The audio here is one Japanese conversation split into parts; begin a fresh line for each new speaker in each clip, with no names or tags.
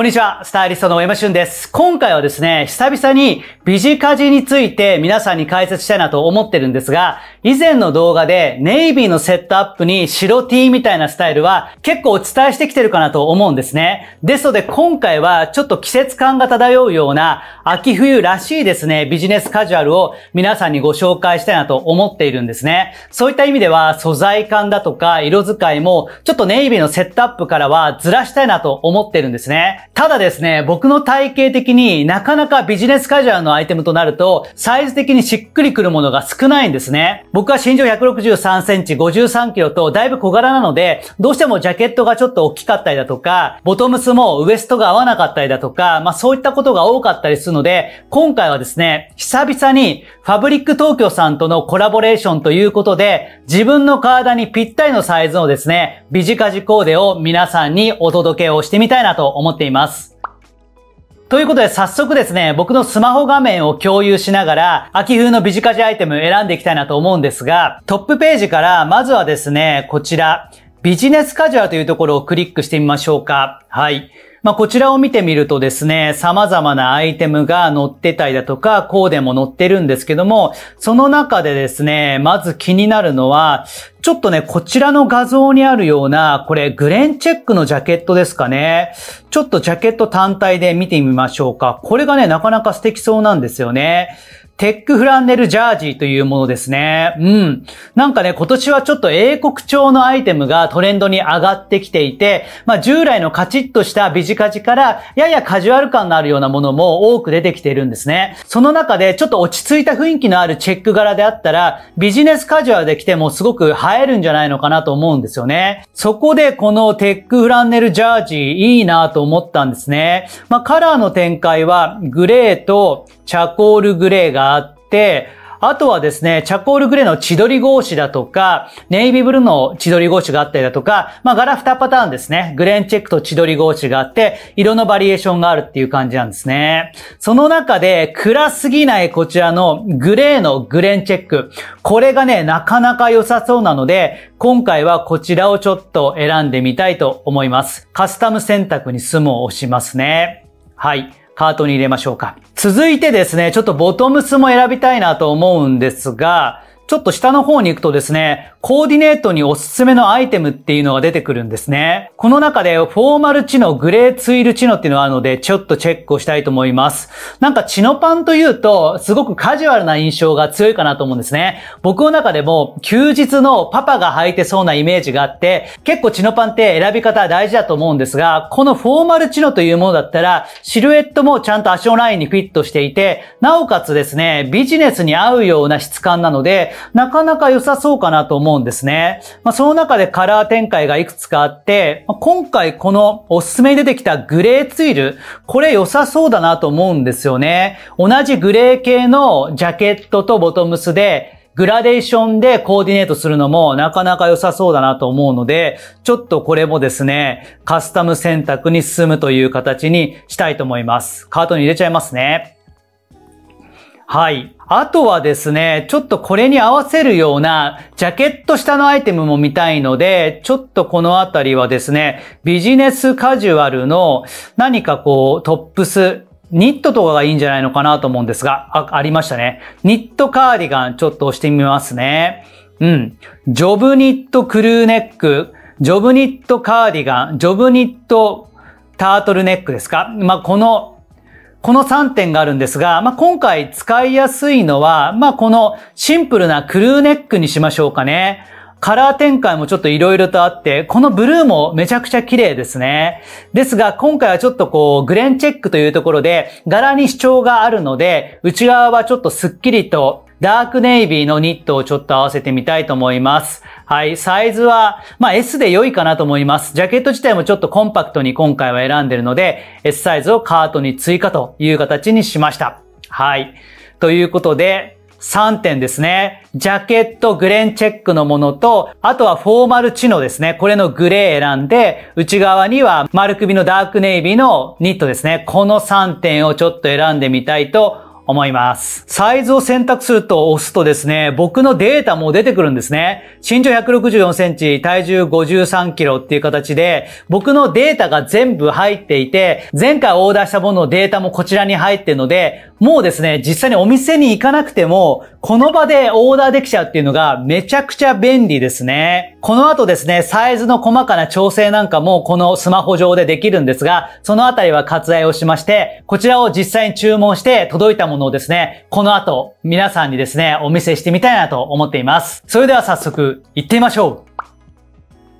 こんにちは、スタイリストの山俊です。今回はですね、久々にビジカジについて皆さんに解説したいなと思ってるんですが、以前の動画でネイビーのセットアップに白 T みたいなスタイルは結構お伝えしてきてるかなと思うんですね。ですので今回はちょっと季節感が漂うような秋冬らしいですね、ビジネスカジュアルを皆さんにご紹介したいなと思っているんですね。そういった意味では素材感だとか色使いもちょっとネイビーのセットアップからはずらしたいなと思ってるんですね。ただですね、僕の体型的になかなかビジネスカジュアルのアイテムとなると、サイズ的にしっくりくるものが少ないんですね。僕は身長163センチ、53キロとだいぶ小柄なので、どうしてもジャケットがちょっと大きかったりだとか、ボトムスもウエストが合わなかったりだとか、まあそういったことが多かったりするので、今回はですね、久々にファブリック東京さんとのコラボレーションということで、自分の体にぴったりのサイズのですね、ビジカジコーデを皆さんにお届けをしてみたいなと思っています。います。ということで早速ですね、僕のスマホ画面を共有しながら、秋風のビジカジアイテム選んでいきたいなと思うんですが、トップページからまずはですね、こちら、ビジネスカジュアルというところをクリックしてみましょうか。はい。まあ、こちらを見てみるとですね、様々なアイテムが載ってたりだとか、コーデも載ってるんですけども、その中でですね、まず気になるのは、ちょっとね、こちらの画像にあるような、これ、グレンチェックのジャケットですかね。ちょっとジャケット単体で見てみましょうか。これがね、なかなか素敵そうなんですよね。テックフランネルジャージーというものですね。うん。なんかね、今年はちょっと英国調のアイテムがトレンドに上がってきていて、まあ従来のカチッとしたビジカジからややカジュアル感のあるようなものも多く出てきているんですね。その中でちょっと落ち着いた雰囲気のあるチェック柄であったら、ビジネスカジュアルで来てもすごく映えるんじゃないのかなと思うんですよね。そこでこのテックフランネルジャージーいいなと思ったんですね。まあカラーの展開はグレーとチャコールグレーがあって、あとはですね、チャコールグレーの千鳥格子だとか、ネイビーブルーの千鳥格子があったりだとか、まあ柄2パターンですね。グレーンチェックと千鳥格子があって、色のバリエーションがあるっていう感じなんですね。その中で暗すぎないこちらのグレーのグレーンチェック。これがね、なかなか良さそうなので、今回はこちらをちょっと選んでみたいと思います。カスタム選択にスむを押しますね。はい。ハートに入れましょうか。続いてですね、ちょっとボトムスも選びたいなと思うんですが、ちょっと下の方に行くとですね、コーディネートにおすすめのアイテムっていうのが出てくるんですね。この中でフォーマルチノ、グレーツイルチノっていうのがあるので、ちょっとチェックをしたいと思います。なんかチノパンというと、すごくカジュアルな印象が強いかなと思うんですね。僕の中でも、休日のパパが履いてそうなイメージがあって、結構チノパンって選び方大事だと思うんですが、このフォーマルチノというものだったら、シルエットもちゃんと足のラインにフィットしていて、なおかつですね、ビジネスに合うような質感なので、なかなか良さそうかなと思うんですね。まあ、その中でカラー展開がいくつかあって、まあ、今回このおすすめに出てきたグレーツイル、これ良さそうだなと思うんですよね。同じグレー系のジャケットとボトムスで、グラデーションでコーディネートするのもなかなか良さそうだなと思うので、ちょっとこれもですね、カスタム選択に進むという形にしたいと思います。カートに入れちゃいますね。はい。あとはですね、ちょっとこれに合わせるようなジャケット下のアイテムも見たいので、ちょっとこのあたりはですね、ビジネスカジュアルの何かこうトップス、ニットとかがいいんじゃないのかなと思うんですが、あ、ありましたね。ニットカーディガンちょっと押してみますね。うん。ジョブニットクルーネック、ジョブニットカーディガン、ジョブニットタートルネックですかまあ、このこの3点があるんですが、まあ、今回使いやすいのは、まあ、このシンプルなクルーネックにしましょうかね。カラー展開もちょっと色々とあって、このブルーもめちゃくちゃ綺麗ですね。ですが、今回はちょっとこう、グレンチェックというところで、柄に主張があるので、内側はちょっとスッキリとダークネイビーのニットをちょっと合わせてみたいと思います。はい、サイズは、まあ、S で良いかなと思います。ジャケット自体もちょっとコンパクトに今回は選んでるので、S サイズをカートに追加という形にしました。はい。ということで、3点ですね。ジャケットグレンチェックのものと、あとはフォーマルチノですね。これのグレー選んで、内側には丸首のダークネイビーのニットですね。この3点をちょっと選んでみたいと思います。サイズを選択すると押すとですね、僕のデータも出てくるんですね。身長164センチ、体重53キロっていう形で、僕のデータが全部入っていて、前回オーダーしたもののデータもこちらに入ってるので、もうですね、実際にお店に行かなくても、この場でオーダーできちゃうっていうのがめちゃくちゃ便利ですね。この後ですね、サイズの細かな調整なんかもこのスマホ上でできるんですが、そのあたりは割愛をしまして、こちらを実際に注文して届いたもののをですね、この後皆さんにですね、お見せしてみたいなと思っています。それでは早速行ってみましょう。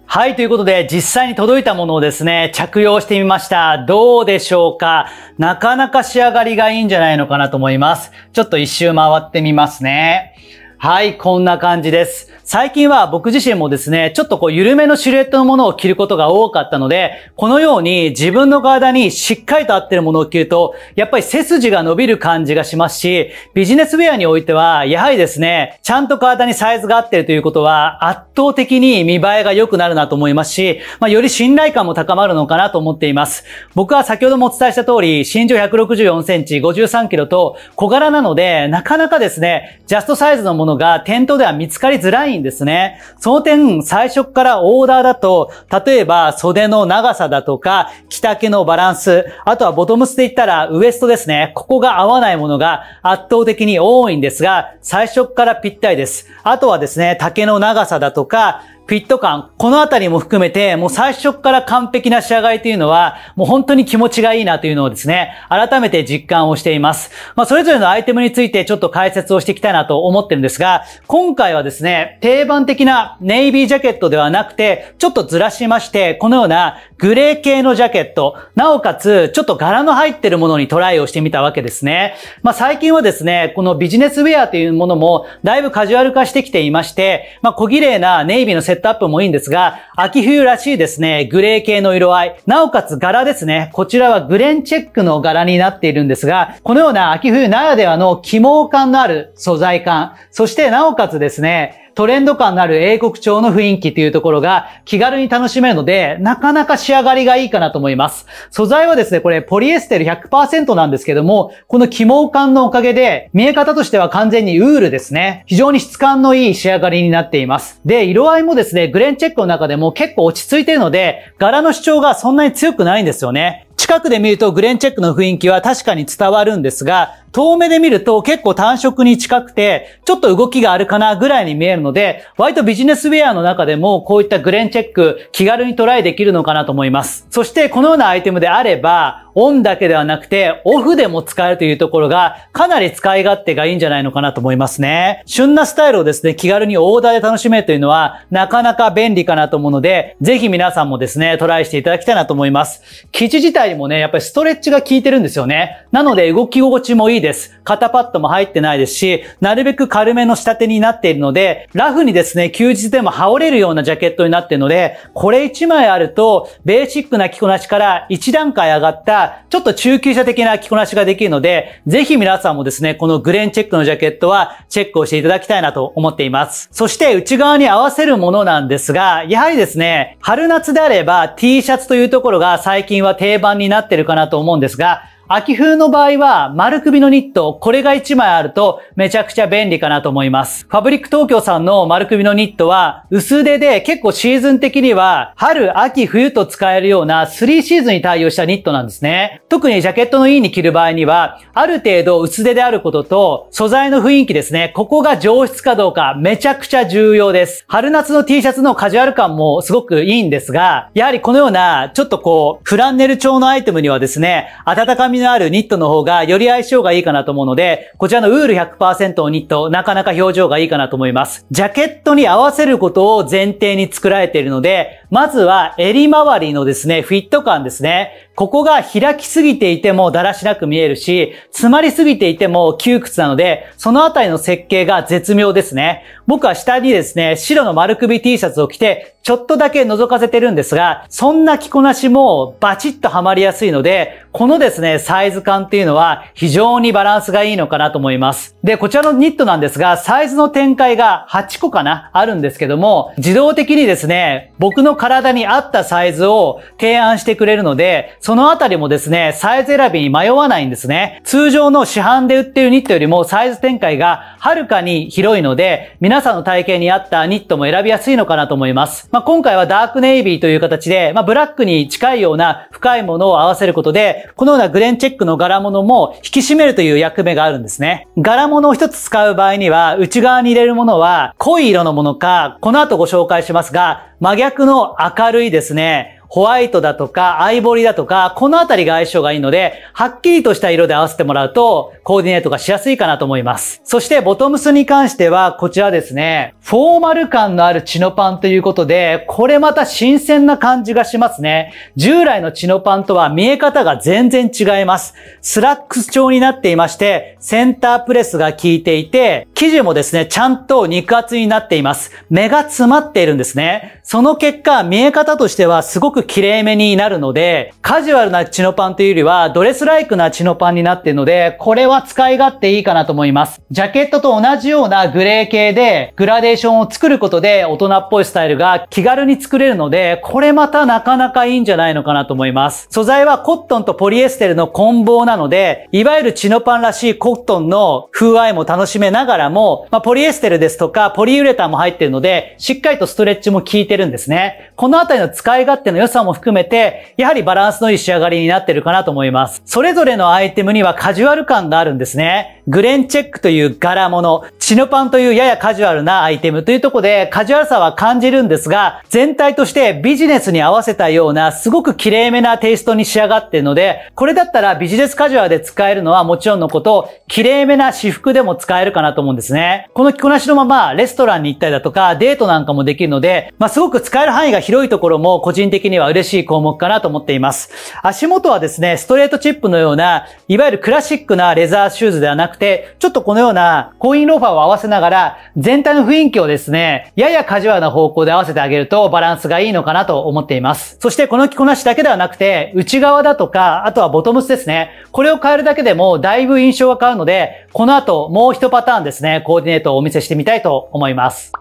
はい、ということで、実際に届いたものをですね、着用してみました。どうでしょうかなかなか仕上がりがいいんじゃないのかなと思います。ちょっと一周回ってみますね。はい、こんな感じです。最近は僕自身もですね、ちょっとこう緩めのシルエットのものを着ることが多かったので、このように自分の体にしっかりと合ってるものを着ると、やっぱり背筋が伸びる感じがしますし、ビジネスウェアにおいては、やはりですね、ちゃんと体にサイズが合ってるということは、圧倒的に見栄えが良くなるなと思いますし、まあ、より信頼感も高まるのかなと思っています。僕は先ほどもお伝えした通り、身長164センチ、53キロと小柄なので、なかなかですね、ジャストサイズのもののが店頭では見つかりづらいんですね。その点、最初からオーダーだと、例えば袖の長さだとか、着丈のバランス、あとはボトムスで言ったらウエストですね。ここが合わないものが圧倒的に多いんですが、最初からぴったりです。あとはですね、丈の長さだとか、フィット感、このあたりも含めて、もう最初から完璧な仕上がりというのは、もう本当に気持ちがいいなというのをですね、改めて実感をしています。まあ、それぞれのアイテムについてちょっと解説をしていきたいなと思ってるんですが、今回はですね、定番的なネイビージャケットではなくて、ちょっとずらしまして、このようなグレー系のジャケット、なおかつ、ちょっと柄の入ってるものにトライをしてみたわけですね。まあ最近はですね、このビジネスウェアというものも、だいぶカジュアル化してきていまして、まあ小綺麗なネイビーのセットアップもいいんですが、秋冬らしいですね、グレー系の色合い、なおかつ柄ですね、こちらはグレンチェックの柄になっているんですが、このような秋冬ならではの起毛感のある素材感、そしてなおかつですね、トレンド感のある英国調の雰囲気っていうところが気軽に楽しめるので、なかなか仕上がりがいいかなと思います。素材はですね、これポリエステル100%なんですけども、この起毛感のおかげで、見え方としては完全にウールですね。非常に質感のいい仕上がりになっています。で、色合いもですね、グレンチェックの中でも結構落ち着いているので、柄の主張がそんなに強くないんですよね。近くで見るとグレンチェックの雰囲気は確かに伝わるんですが、遠目で見ると結構単色に近くて、ちょっと動きがあるかなぐらいに見えるので、割とビジネスウェアの中でもこういったグレンチェック気軽にトライできるのかなと思います。そしてこのようなアイテムであれば、オンだけではなくてオフでも使えるというところがかなり使い勝手がいいんじゃないのかなと思いますね。旬なスタイルをですね、気軽にオーダーで楽しめるというのはなかなか便利かなと思うので、ぜひ皆さんもですね、トライしていただきたいなと思います。生地自体もね、やっぱりストレッチが効いてるんですよね。なので動き心地もいいです。肩パッドも入ってないですし、なるべく軽めの仕立てになっているので、ラフにですね、休日でも羽織れるようなジャケットになっているので、これ1枚あると、ベーシックな着こなしから1段階上がった、ちょっと中級者的な着こなしができるので、ぜひ皆さんもですね、このグレンチェックのジャケットはチェックをしていただきたいなと思っています。そして内側に合わせるものなんですが、やはりですね、春夏であれば T シャツというところが最近は定番になってるかなと思うんですが、秋風の場合は丸首のニット、これが1枚あるとめちゃくちゃ便利かなと思います。ファブリック東京さんの丸首のニットは薄手で結構シーズン的には春、秋、冬と使えるような3シーズンに対応したニットなんですね。特にジャケットのいいに着る場合にはある程度薄手であることと素材の雰囲気ですね。ここが上質かどうかめちゃくちゃ重要です。春夏の T シャツのカジュアル感もすごくいいんですが、やはりこのようなちょっとこうフランネル調のアイテムにはですね、温かみのあるニットの方がより相性がいいかなと思うので、こちらのウール100%のニット、なかなか表情がいいかなと思います。ジャケットに合わせることを前提に作られているので、まずは襟周りのですね、フィット感ですね。ここが開きすぎていてもだらしなく見えるし、詰まりすぎていても窮屈なので、そのあたりの設計が絶妙ですね。僕は下にですね、白の丸首 T シャツを着て、ちょっとだけ覗かせてるんですが、そんな着こなしもバチッとはまりやすいので、このですね、サイズ感っていうのは非常にバランスがいいのかなと思います。で、こちらのニットなんですが、サイズの展開が8個かなあるんですけども、自動的にですね、僕の体に合ったサイズを提案してくれるので、そのあたりもですね、サイズ選びに迷わないんですね。通常の市販で売ってるニットよりもサイズ展開がはるかに広いので、皆さんの体型に合ったニットも選びやすいのかなと思います。まあ、今回はダークネイビーという形で、まあ、ブラックに近いような深いものを合わせることで、このようなグレンチェックの柄物も引き締めるという役目があるんですね。柄物を一つ使う場合には、内側に入れるものは濃い色のものか、この後ご紹介しますが、真逆の明るいですね、ホワイトだとか、アイボリだとか、このあたりが相性がいいので、はっきりとした色で合わせてもらうと、コーディネートがしやすいかなと思います。そして、ボトムスに関しては、こちらですね、フォーマル感のあるチノパンということで、これまた新鮮な感じがしますね。従来のチノパンとは見え方が全然違います。スラックス調になっていまして、センタープレスが効いていて、生地もですね、ちゃんと肉厚になっています。目が詰まっているんですね。その結果、見え方としてはすごくく綺麗めになるので、カジュアルなチノパンというよりは、ドレスライクなチノパンになっているので、これは使い勝手いいかなと思います。ジャケットと同じようなグレー系で、グラデーションを作ることで、大人っぽいスタイルが気軽に作れるので、これまたなかなかいいんじゃないのかなと思います。素材はコットンとポリエステルの混紡なので、いわゆるチノパンらしいコットンの風合いも楽しめながらも、まあ、ポリエステルですとか、ポリウレタンも入っているので、しっかりとストレッチも効いてるんですね。この辺りの使い勝手の良さも含めて、やはりバランスのいい仕上がりになってるかなと思います。それぞれのアイテムにはカジュアル感があるんですね。グレンチェックという柄物、チノパンというややカジュアルなアイテムというとこで、カジュアルさは感じるんですが、全体としてビジネスに合わせたような、すごく綺麗めなテイストに仕上がっているので、これだったらビジネスカジュアルで使えるのはもちろんのこと、綺麗めな私服でも使えるかなと思うんですね。この着こなしのまま、レストランに行ったりだとか、デートなんかもできるので、まあ、すごく使える範囲が広いところも個人的には嬉しい項目かなと思っています。足元はですね、ストレートチップのような、いわゆるクラシックなレザーシューズではなくて、ちょっとこのようなコインローファーを合わせながら、全体の雰囲気をですね、ややカジュアルな方向で合わせてあげるとバランスがいいのかなと思っています。そしてこの着こなしだけではなくて、内側だとか、あとはボトムスですね。これを変えるだけでもだいぶ印象が変わるので、この後もう一パターンですね、コーディネートをお見せしてみたいと思います。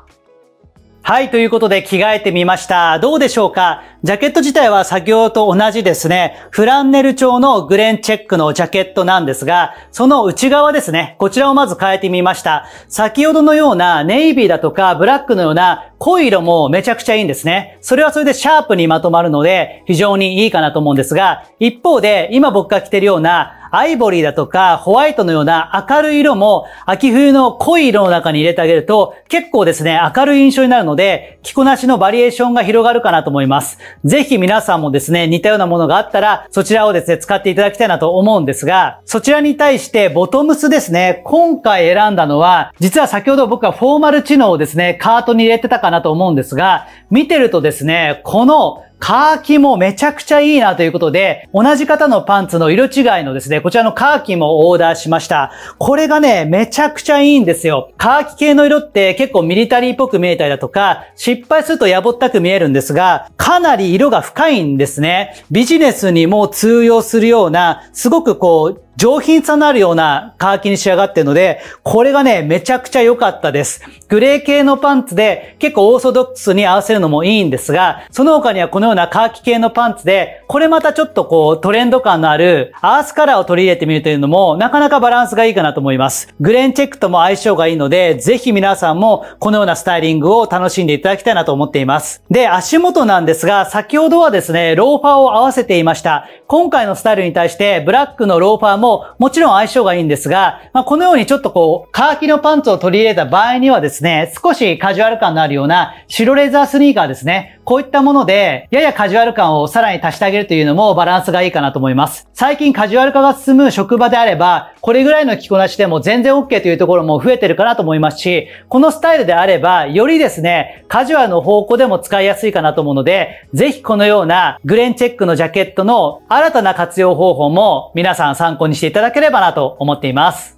はい、ということで着替えてみました。どうでしょうかジャケット自体は先ほどと同じですね、フランネル調のグレンチェックのジャケットなんですが、その内側ですね、こちらをまず変えてみました。先ほどのようなネイビーだとかブラックのような濃い色もめちゃくちゃいいんですね。それはそれでシャープにまとまるので非常にいいかなと思うんですが、一方で今僕が着てるようなアイボリーだとかホワイトのような明るい色も秋冬の濃い色の中に入れてあげると結構ですね、明るい印象になるので着こなしのバリエーションが広がるかなと思います。ぜひ皆さんもですね、似たようなものがあったら、そちらをですね、使っていただきたいなと思うんですが、そちらに対してボトムスですね、今回選んだのは、実は先ほど僕はフォーマル知能をですね、カートに入れてたかなと思うんですが、見てるとですね、このカーキもめちゃくちゃいいなということで、同じ方のパンツの色違いのですね、こちらのカーキもオーダーしました。これがね、めちゃくちゃいいんですよ。カーキ系の色って結構ミリタリーっぽく見えたりだとか、失敗するとやぼったく見えるんですが、かなり色が深いんですね。ビジネスにも通用するような、すごくこう、上品さのあるような乾きに仕上がってるので、これがね、めちゃくちゃ良かったです。グレー系のパンツで結構オーソドックスに合わせるのもいいんですが、その他にはこのような乾き系のパンツで、これまたちょっとこうトレンド感のあるアースカラーを取り入れてみるというのも、なかなかバランスがいいかなと思います。グレーンチェックとも相性がいいので、ぜひ皆さんもこのようなスタイリングを楽しんでいただきたいなと思っています。で、足元なんですが、先ほどはですね、ローファーを合わせていました。今回のスタイルに対して、ブラックのローファーもも、もちろん相性がいいんですが、まあ、このようにちょっとこう、カーキのパンツを取り入れた場合にはですね、少しカジュアル感のあるような白レザースニーカーですね。こういったもので、ややカジュアル感をさらに足してあげるというのもバランスがいいかなと思います。最近カジュアル化が進む職場であれば、これぐらいの着こなしでも全然 OK というところも増えてるかなと思いますし、このスタイルであれば、よりですね、カジュアルの方向でも使いやすいかなと思うので、ぜひこのようなグレンチェックのジャケットの新たな活用方法も皆さん参考にしていただければなと思っています。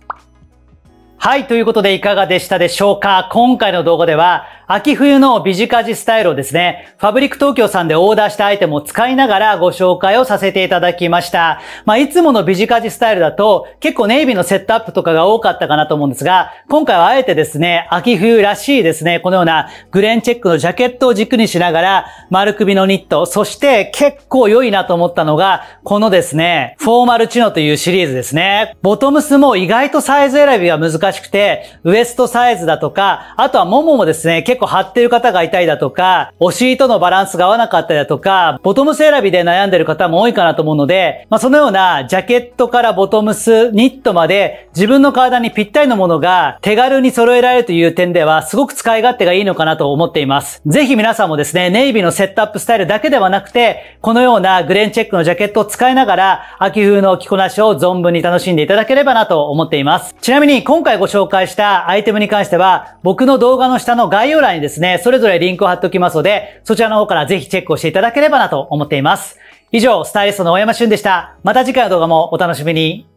はい、ということでいかがでしたでしょうか今回の動画では秋冬のビジカジスタイルをですね、ファブリック東京さんでオーダーしたアイテムを使いながらご紹介をさせていただきました。まあ、いつものビジカジスタイルだと結構ネイビーのセットアップとかが多かったかなと思うんですが、今回はあえてですね、秋冬らしいですね、このようなグレンチェックのジャケットを軸にしながら、丸首のニット、そして結構良いなと思ったのが、このですね、フォーマルチノというシリーズですね。ボトムスも意外とサイズ選びが難しくて、ウエストサイズだとか、あとはもももですね、結構構張ってる方がいたりだとか、お尻とのバランスが合わなかったりだとか、ボトムス選びで悩んでる方も多いかなと思うので、まあ、そのようなジャケットからボトムス、ニットまで自分の体にぴったりのものが手軽に揃えられるという点ではすごく使い勝手がいいのかなと思っています。ぜひ皆さんもですね、ネイビーのセットアップスタイルだけではなくて、このようなグレンチェックのジャケットを使いながら、秋風の着こなしを存分に楽しんでいただければなと思っています。ちなみに今回ご紹介したアイテムに関しては、僕の動画の下の概要欄欄にですね、それぞれリンクを貼っておきますので、そちらの方からぜひチェックをしていただければなと思っています。以上、スタイリストの大山俊でした。また次回の動画もお楽しみに。